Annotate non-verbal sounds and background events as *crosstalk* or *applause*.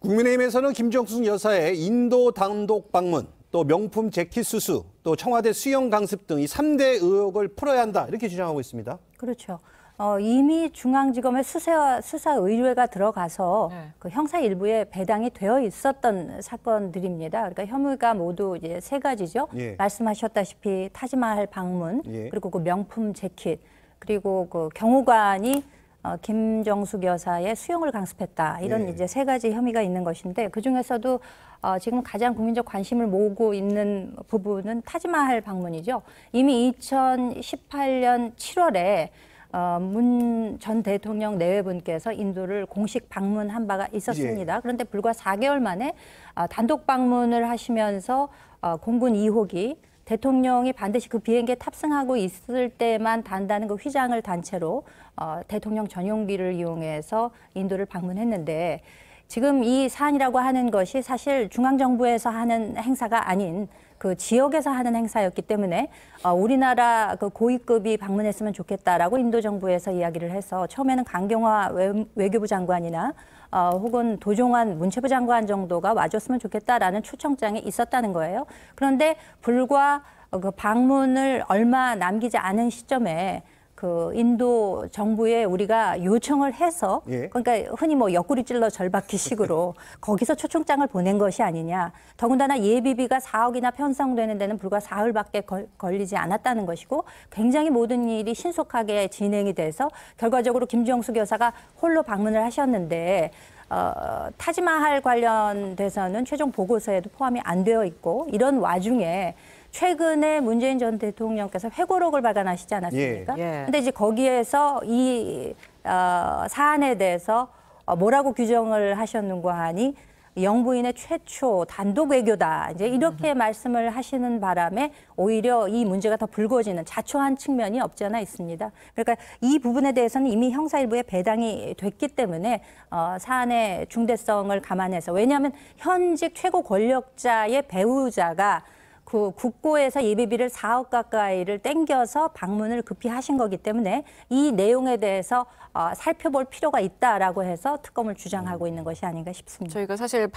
국민의힘에서는 김정숙 여사의 인도 단독 방문, 또 명품 재킷 수수, 또 청와대 수영 강습 등 이 3대 의혹을 풀어야 한다 이렇게 주장하고 있습니다. 그렇죠. 어, 이미 중앙지검의 수사, 수사 의뢰가 들어가서 네. 그 형사 일부에 배당이 되어 있었던 사건들입니다. 그러니까 혐의가 모두 이제 세 가지죠. 예. 말씀하셨다시피 타지마할 방문, 예. 그리고 그 명품 재킷, 그리고 그 경호관이 어, 김정숙 여사의 수영을 강습했다 이런 네. 이제 세 가지 혐의가 있는 것인데 그 중에서도 어, 지금 가장 국민적 관심을 모으고 있는 부분은 타지마할 방문이죠. 이미 2018년 7월에 어, 문전 대통령 내외분께서 인도를 공식 방문한 바가 있었습니다. 예. 그런데 불과 4개월 만에 어, 단독 방문을 하시면서 어, 공군 2호기 대통령이 반드시 그 비행기에 탑승하고 있을 때만 단다는 그 휘장을 단체로 어, 대통령 전용기를 이용해서 인도를 방문했는데 지금 이 사안이라고 하는 것이 사실 중앙정부에서 하는 행사가 아닌 그 지역에서 하는 행사였기 때문에 어, 우리나라 그 고위급이 방문했으면 좋겠다라고 인도 정부에서 이야기를 해서 처음에는 강경화 외, 외 교부 장관이나 어, 혹은 도종환 문체부 장관 정도가 와줬으면 좋겠다라는 초청장이 있었다는 거예요. 그런데 불과 그 방문을 얼마 남기지 않은 시점에 그 인도 정부에 우리가 요청을 해서 예. 그러니까 흔히 뭐 옆구리 찔러 절박기식으로 *laughs* 거기서 초청장을 보낸 것이 아니냐. 더군다나 예비비가 4억이나 편성되는 데는 불과 사흘밖에 걸, 걸리지 않았다는 것이고 굉장히 모든 일이 신속하게 진행이 돼서 결과적으로 김정숙 여사가 홀로 방문을 하셨는데 어, 타지마할 관련돼서는 최종 보고서에도 포함이 안 되어 있고 이런 와중에 최근에 문재인 전 대통령께서 회고록을 발간하시지 않았습니까? 예. 예. 근데 이제 거기에서 이 어, 사안에 대해서 어, 뭐라고 규정을 하셨는가 하니 영부인의 최초 단독 외교다. 이제 이렇게 음. 말씀을 하시는 바람에 오히려 이 문제가 더 불거지는 자초한 측면이 없지 않아 있습니다. 그러니까 이 부분에 대해서는 이미 형사 일부에 배당이 됐기 때문에 어, 사안의 중대성을 감안해서 왜냐하면 현직 최고 권력자의 배우자가 그 국고에서 예비비를 4억 가까이를 땡겨서 방문을 급히 하신 거기 때문에 이 내용에 대해서 어, 살펴볼 필요가 있다라고 해서 특검을 주장하고 음. 있는 것이 아닌가 싶습니다. 저희가 사실